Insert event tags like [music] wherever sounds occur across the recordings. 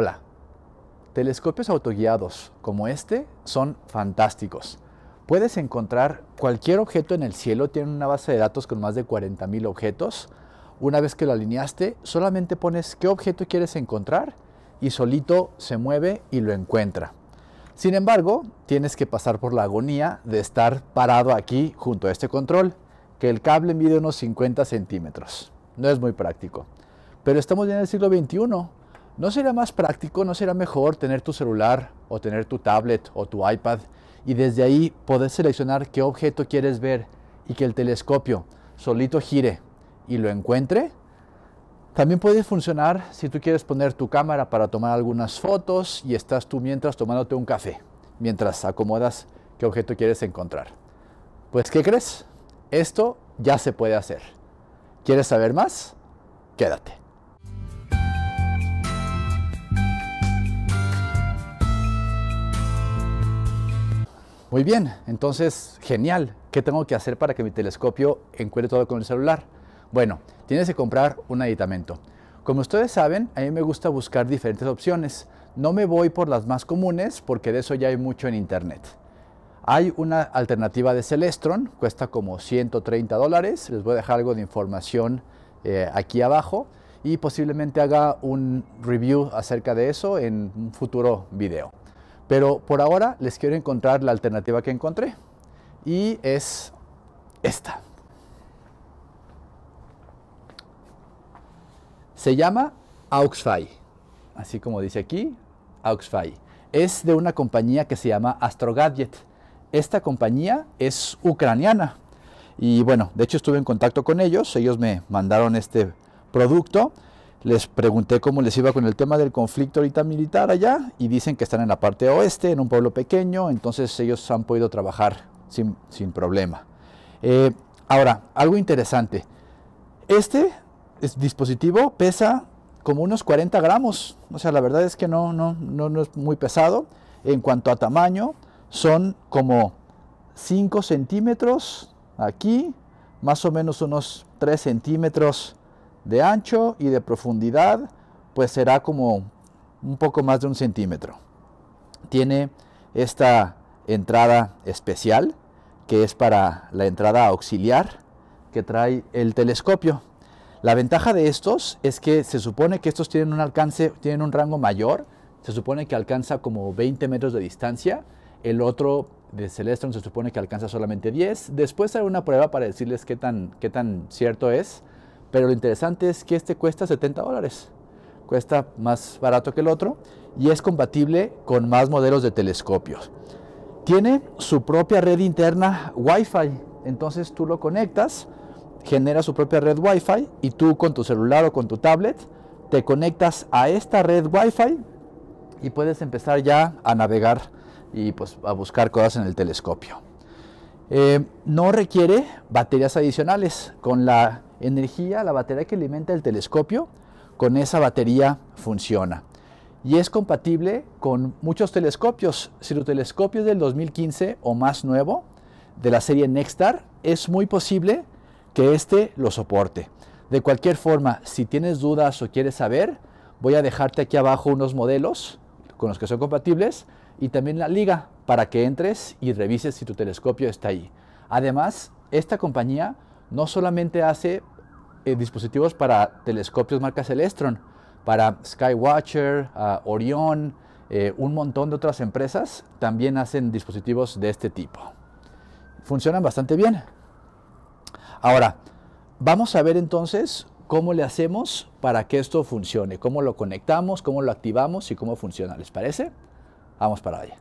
Hola. Telescopios autoguiados como este son fantásticos. Puedes encontrar cualquier objeto en el cielo, Tiene una base de datos con más de 40.000 objetos. Una vez que lo alineaste, solamente pones qué objeto quieres encontrar y solito se mueve y lo encuentra. Sin embargo, tienes que pasar por la agonía de estar parado aquí junto a este control, que el cable mide unos 50 centímetros. No es muy práctico. Pero estamos en el siglo XXI ¿No será más práctico, no será mejor tener tu celular o tener tu tablet o tu iPad y desde ahí poder seleccionar qué objeto quieres ver y que el telescopio solito gire y lo encuentre? También puede funcionar si tú quieres poner tu cámara para tomar algunas fotos y estás tú mientras tomándote un café, mientras acomodas qué objeto quieres encontrar. Pues, ¿qué crees? Esto ya se puede hacer. ¿Quieres saber más? Quédate. Muy bien, entonces, genial. ¿Qué tengo que hacer para que mi telescopio encuentre todo con el celular? Bueno, tienes que comprar un aditamento. Como ustedes saben, a mí me gusta buscar diferentes opciones. No me voy por las más comunes porque de eso ya hay mucho en internet. Hay una alternativa de Celestron, cuesta como 130 dólares. Les voy a dejar algo de información eh, aquí abajo y posiblemente haga un review acerca de eso en un futuro video. Pero por ahora les quiero encontrar la alternativa que encontré y es esta. Se llama AUXFY, así como dice aquí, AUXFY. Es de una compañía que se llama AstroGadget. Esta compañía es ucraniana. Y bueno, de hecho estuve en contacto con ellos, ellos me mandaron este producto les pregunté cómo les iba con el tema del conflicto ahorita militar allá y dicen que están en la parte oeste, en un pueblo pequeño, entonces ellos han podido trabajar sin, problema. Eh, ahora, algo interesante. Este dispositivo pesa como unos 40 gramos, o sea, la verdad es que no, no, no, no es muy pesado. En cuanto a tamaño, son como 5 centímetros aquí, más o menos unos 3 centímetros de ancho y de profundidad pues será como un poco más de un centímetro. Tiene esta entrada especial que es para la entrada auxiliar que trae el telescopio. La ventaja de estos es que se supone que estos tienen un alcance, tienen un rango mayor, se supone que alcanza como 20 metros de distancia, el otro de Celestron se supone que alcanza solamente 10. Después hay una prueba para decirles qué tan, qué tan cierto es, pero lo interesante es que este cuesta 70 dólares. Cuesta más barato que el otro y es compatible con más modelos de telescopios. Tiene su propia red interna Wi-Fi. Entonces tú lo conectas, genera su propia red Wi-Fi y tú con tu celular o con tu tablet te conectas a esta red Wi-Fi y puedes empezar ya a navegar y pues a buscar cosas en el telescopio. Eh, no requiere baterías adicionales. Con la energía, la batería que alimenta el telescopio, con esa batería funciona. Y es compatible con muchos telescopios. Si tu telescopio es del 2015 o más nuevo, de la serie Nextar, es muy posible que este lo soporte. De cualquier forma, si tienes dudas o quieres saber, voy a dejarte aquí abajo unos modelos con los que son compatibles y también la liga para que entres y revises si tu telescopio está ahí. Además, esta compañía no solamente hace eh, dispositivos para telescopios marca Celestron, para Skywatcher, ah, Orion, eh, un montón de otras empresas también hacen dispositivos de este tipo. Funcionan bastante bien. Ahora, vamos a ver entonces ¿Cómo le hacemos para que esto funcione? ¿Cómo lo conectamos? ¿Cómo lo activamos? ¿Y cómo funciona? ¿Les parece? Vamos para allá.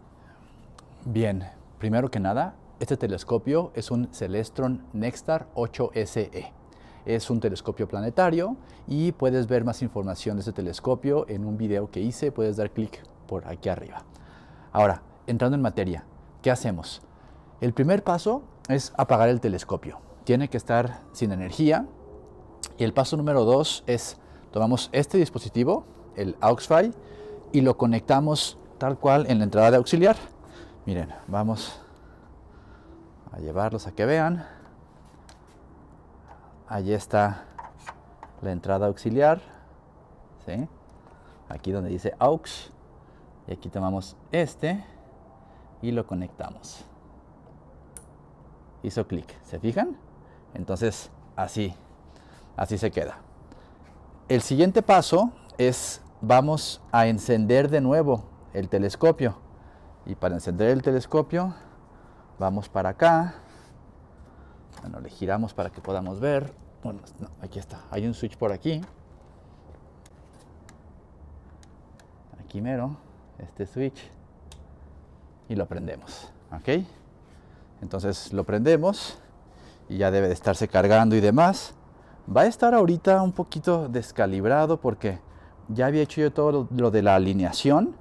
Bien, primero que nada, este telescopio es un Celestron Nexstar 8SE. Es un telescopio planetario y puedes ver más información de este telescopio en un video que hice. Puedes dar clic por aquí arriba. Ahora, entrando en materia, ¿qué hacemos? El primer paso es apagar el telescopio. Tiene que estar sin energía y el paso número dos es, tomamos este dispositivo, el AUX file, y lo conectamos tal cual en la entrada de auxiliar. Miren, vamos a llevarlos a que vean. Allí está la entrada auxiliar. Aquí donde dice aux. Y aquí tomamos este y lo conectamos. Hizo clic, ¿se fijan? Entonces, así así se queda. El siguiente paso es vamos a encender de nuevo el telescopio. Y para encender el telescopio vamos para acá. Bueno, le giramos para que podamos ver. Bueno, no, aquí está. Hay un switch por aquí. Aquí mero, este switch. Y lo prendemos. ¿Ok? Entonces lo prendemos y ya debe de estarse cargando y demás. Va a estar ahorita un poquito descalibrado porque ya había hecho yo todo lo, de la alineación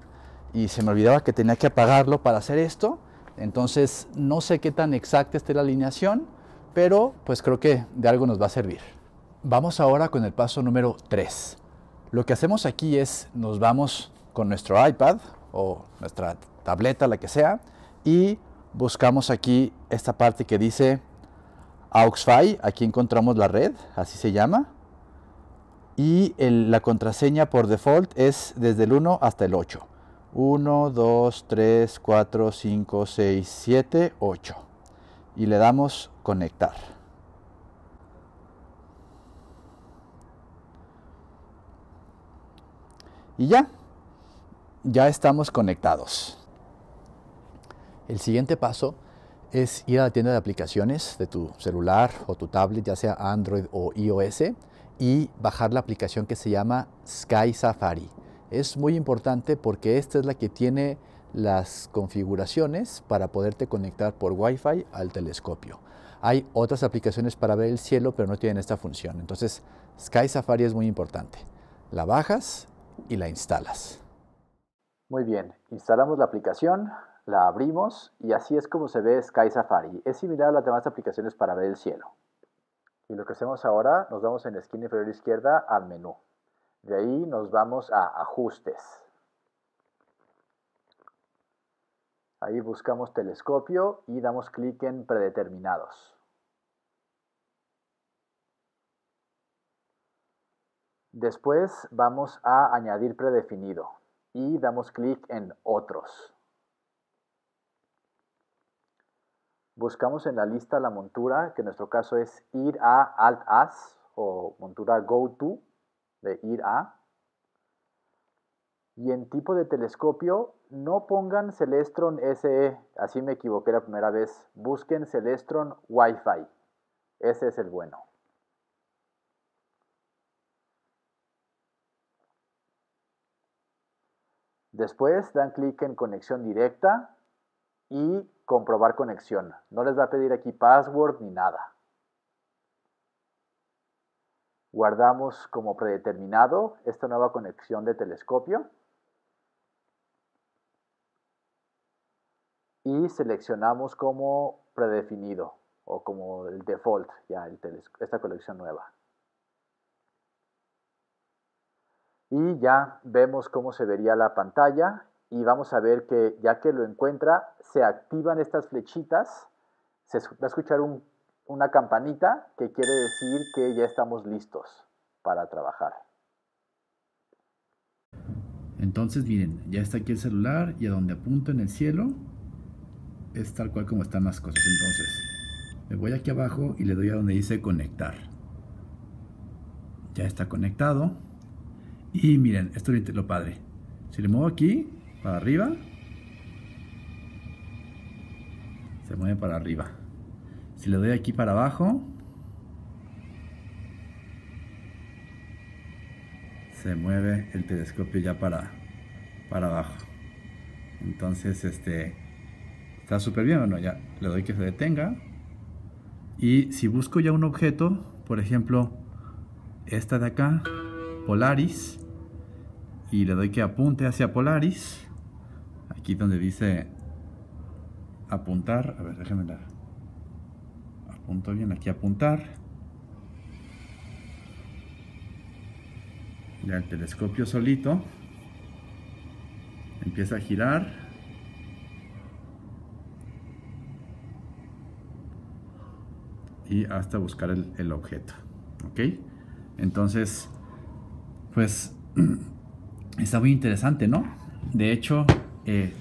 y se me olvidaba que tenía que apagarlo para hacer esto. Entonces no sé qué tan exacta esté la alineación, pero pues creo que de algo nos va a servir. Vamos ahora con el paso número 3. Lo que hacemos aquí es nos vamos con nuestro iPad o nuestra tableta, la que sea, y buscamos aquí esta parte que dice AuxFi, aquí encontramos la red, así se llama. Y la contraseña por default es desde el 1 hasta el 8. 1, 2, 3, 4, 5, 6, 7, 8. Y le damos conectar. Y ya, ya estamos conectados. El siguiente paso es ir a la tienda de aplicaciones de tu celular o tu tablet, ya sea Android o iOS, y bajar la aplicación que se llama Sky Safari. Es muy importante porque esta es la que tiene las configuraciones para poderte conectar por Wi-Fi al telescopio. Hay otras aplicaciones para ver el cielo, pero no tienen esta función. Entonces, Sky Safari es muy importante. La bajas y la instalas. Muy bien, instalamos la aplicación, la abrimos y así es como se ve Sky Safari. Es similar a las demás aplicaciones para ver el cielo. Y lo que hacemos ahora, nos vamos en la esquina inferior izquierda al menú. De ahí nos vamos a ajustes. Ahí buscamos telescopio y damos clic en predeterminados. Después vamos a añadir predefinido y damos clic en otros. buscamos en la lista la montura, que en nuestro caso es ir a alt as o montura go to de ir a. Y en tipo de telescopio, no pongan Celestron SE, así me equivoqué la primera vez. Busquen Celestron Wi-Fi. Ese es el bueno. Después dan clic en conexión directa y comprobar conexión. No les va a pedir aquí password ni nada. Guardamos como predeterminado esta nueva conexión de telescopio. Y seleccionamos como predefinido o como el default ya esta colección nueva. Y ya vemos cómo se vería la pantalla y vamos a ver que ya que lo encuentra, se activan estas flechitas, se va a escuchar una campanita que quiere decir que ya estamos listos para trabajar. Entonces miren, ya está aquí el celular y a donde apunto en el cielo es tal cual como están las cosas. Entonces me voy aquí abajo y le doy a donde dice conectar. Ya está conectado. Y miren, esto es lo padre. Si le muevo aquí, arriba. Se mueve para arriba. Si le doy aquí para abajo, se mueve el telescopio ya para, para abajo. Entonces, este está súper bien. Bueno, ya le doy que se detenga. Y si busco ya un objeto, por ejemplo, esta de acá, Polaris, y le doy que apunte hacia Polaris, Aquí donde dice apuntar, a ver, déjenme la apunto bien, aquí apuntar. Ya el telescopio solito empieza a girar. Y hasta buscar el, el objeto. ¿Ok? Entonces, pues [clears throat] está muy interesante, ¿no? De hecho, eh,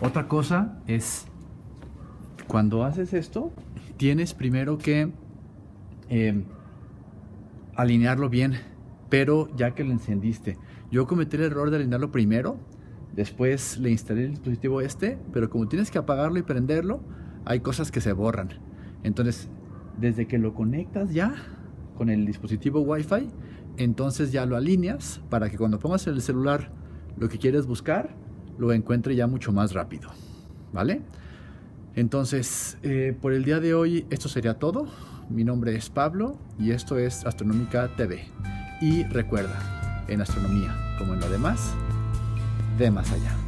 otra cosa es, cuando haces esto, tienes primero que eh, alinearlo bien, pero ya que lo encendiste. Yo cometí el error de alinearlo primero, después le instalé el dispositivo este, pero como tienes que apagarlo y prenderlo, hay cosas que se borran. Entonces, desde que lo conectas ya con el dispositivo Wi-Fi, entonces ya lo alineas para que cuando pongas en el celular lo que quieres buscar, lo encuentre ya mucho más rápido. ¿Vale? Entonces, eh, por el día de hoy esto sería todo. Mi nombre es Pablo y esto es Astronómica TV. Y recuerda, en astronomía como en lo demás, de más allá.